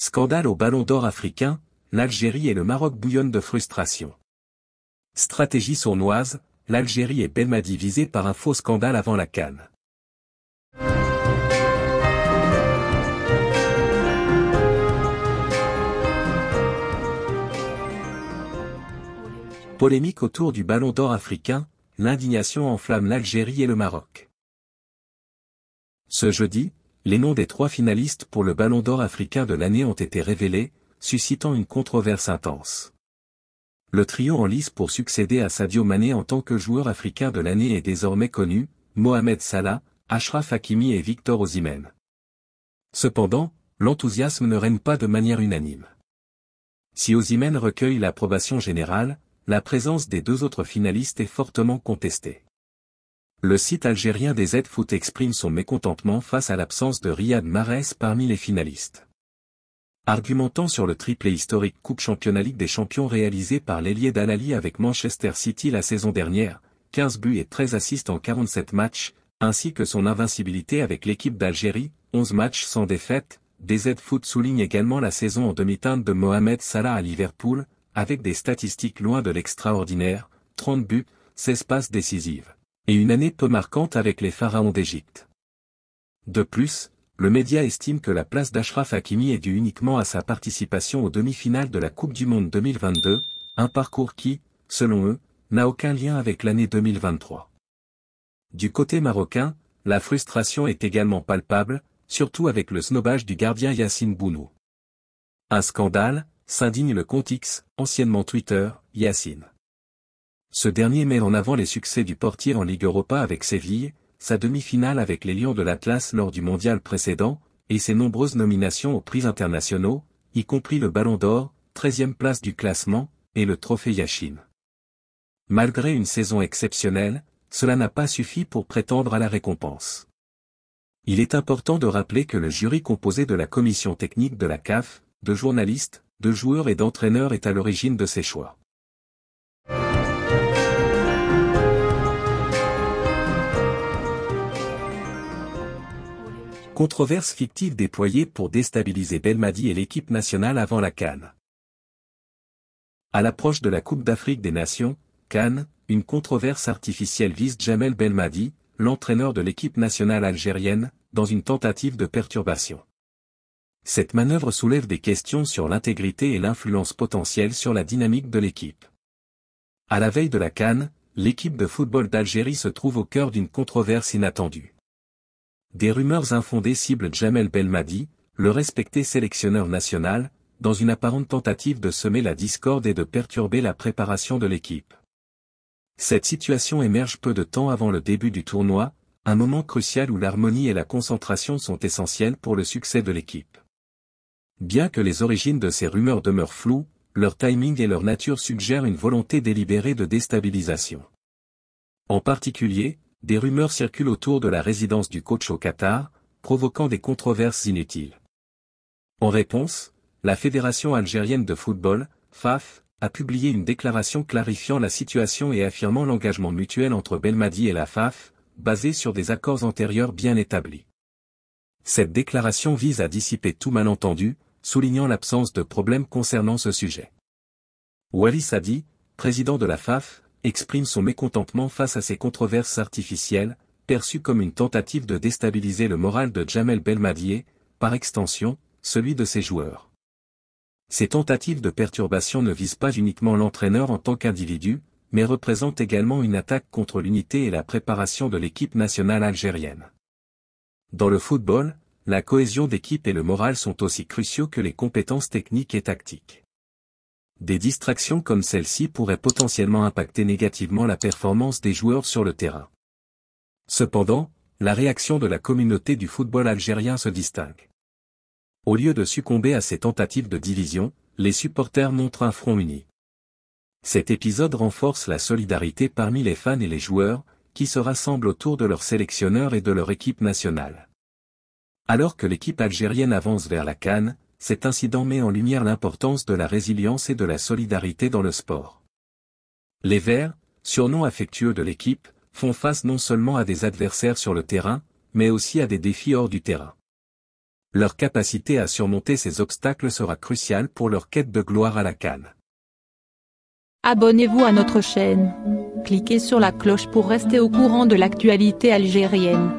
Scandale au ballon d'or africain, l'Algérie et le Maroc bouillonnent de frustration. Stratégie sournoise, l'Algérie est bien divisée par un faux scandale avant la canne. Polémique autour du ballon d'or africain, l'indignation enflamme l'Algérie et le Maroc. Ce jeudi, les noms des trois finalistes pour le Ballon d'Or africain de l'année ont été révélés, suscitant une controverse intense. Le trio en lice pour succéder à Sadio Mané en tant que joueur africain de l'année est désormais connu, Mohamed Salah, Ashraf Hakimi et Victor Osimhen. Cependant, l'enthousiasme ne règne pas de manière unanime. Si Osimhen recueille l'approbation générale, la présence des deux autres finalistes est fortement contestée. Le site algérien des Z-Foot exprime son mécontentement face à l'absence de Riyad Mahrez parmi les finalistes. Argumentant sur le triplé historique Coupe Championnat des Champions réalisé par l'ailier d'Alali avec Manchester City la saison dernière, 15 buts et 13 assists en 47 matchs, ainsi que son invincibilité avec l'équipe d'Algérie, 11 matchs sans défaite, DZ-Foot souligne également la saison en demi-teinte de Mohamed Salah à Liverpool, avec des statistiques loin de l'extraordinaire, 30 buts, 16 passes décisives et une année peu marquante avec les pharaons d'Égypte. De plus, le média estime que la place d'Ashraf Hakimi est due uniquement à sa participation aux demi-finales de la Coupe du Monde 2022, un parcours qui, selon eux, n'a aucun lien avec l'année 2023. Du côté marocain, la frustration est également palpable, surtout avec le snobage du gardien Yassine Bounou. Un scandale, s'indigne le Contix, anciennement Twitter, Yassine. Ce dernier met en avant les succès du portier en Ligue Europa avec Séville, sa demi-finale avec les Lions de l'Atlas lors du mondial précédent, et ses nombreuses nominations aux prix internationaux, y compris le Ballon d'Or, 13e place du classement, et le Trophée Yachine. Malgré une saison exceptionnelle, cela n'a pas suffi pour prétendre à la récompense. Il est important de rappeler que le jury composé de la commission technique de la CAF, de journalistes, de joueurs et d'entraîneurs est à l'origine de ces choix. Controverse fictive déployée pour déstabiliser Belmadi et l'équipe nationale avant la Cannes. À l'approche de la Coupe d'Afrique des Nations, Cannes, une controverse artificielle vise Jamel Belmadi, l'entraîneur de l'équipe nationale algérienne, dans une tentative de perturbation. Cette manœuvre soulève des questions sur l'intégrité et l'influence potentielle sur la dynamique de l'équipe. À la veille de la Cannes, l'équipe de football d'Algérie se trouve au cœur d'une controverse inattendue. Des rumeurs infondées ciblent Jamel Belmadi, le respecté sélectionneur national, dans une apparente tentative de semer la discorde et de perturber la préparation de l'équipe. Cette situation émerge peu de temps avant le début du tournoi, un moment crucial où l'harmonie et la concentration sont essentielles pour le succès de l'équipe. Bien que les origines de ces rumeurs demeurent floues, leur timing et leur nature suggèrent une volonté délibérée de déstabilisation. En particulier, des rumeurs circulent autour de la résidence du coach au Qatar, provoquant des controverses inutiles. En réponse, la Fédération algérienne de football, FAF, a publié une déclaration clarifiant la situation et affirmant l'engagement mutuel entre Belmadi et la FAF, basé sur des accords antérieurs bien établis. Cette déclaration vise à dissiper tout malentendu, soulignant l'absence de problèmes concernant ce sujet. Wali Sadi, président de la FAF, exprime son mécontentement face à ces controverses artificielles, perçues comme une tentative de déstabiliser le moral de Jamel Belmadier, par extension, celui de ses joueurs. Ces tentatives de perturbation ne visent pas uniquement l'entraîneur en tant qu'individu, mais représentent également une attaque contre l'unité et la préparation de l'équipe nationale algérienne. Dans le football, la cohésion d'équipe et le moral sont aussi cruciaux que les compétences techniques et tactiques des distractions comme celle-ci pourraient potentiellement impacter négativement la performance des joueurs sur le terrain. Cependant, la réaction de la communauté du football algérien se distingue. Au lieu de succomber à ces tentatives de division, les supporters montrent un front uni. Cet épisode renforce la solidarité parmi les fans et les joueurs, qui se rassemblent autour de leur sélectionneur et de leur équipe nationale. Alors que l'équipe algérienne avance vers la Cannes, cet incident met en lumière l'importance de la résilience et de la solidarité dans le sport. Les Verts, surnom affectueux de l'équipe, font face non seulement à des adversaires sur le terrain, mais aussi à des défis hors du terrain. Leur capacité à surmonter ces obstacles sera cruciale pour leur quête de gloire à la canne. Abonnez-vous à notre chaîne. Cliquez sur la cloche pour rester au courant de l'actualité algérienne.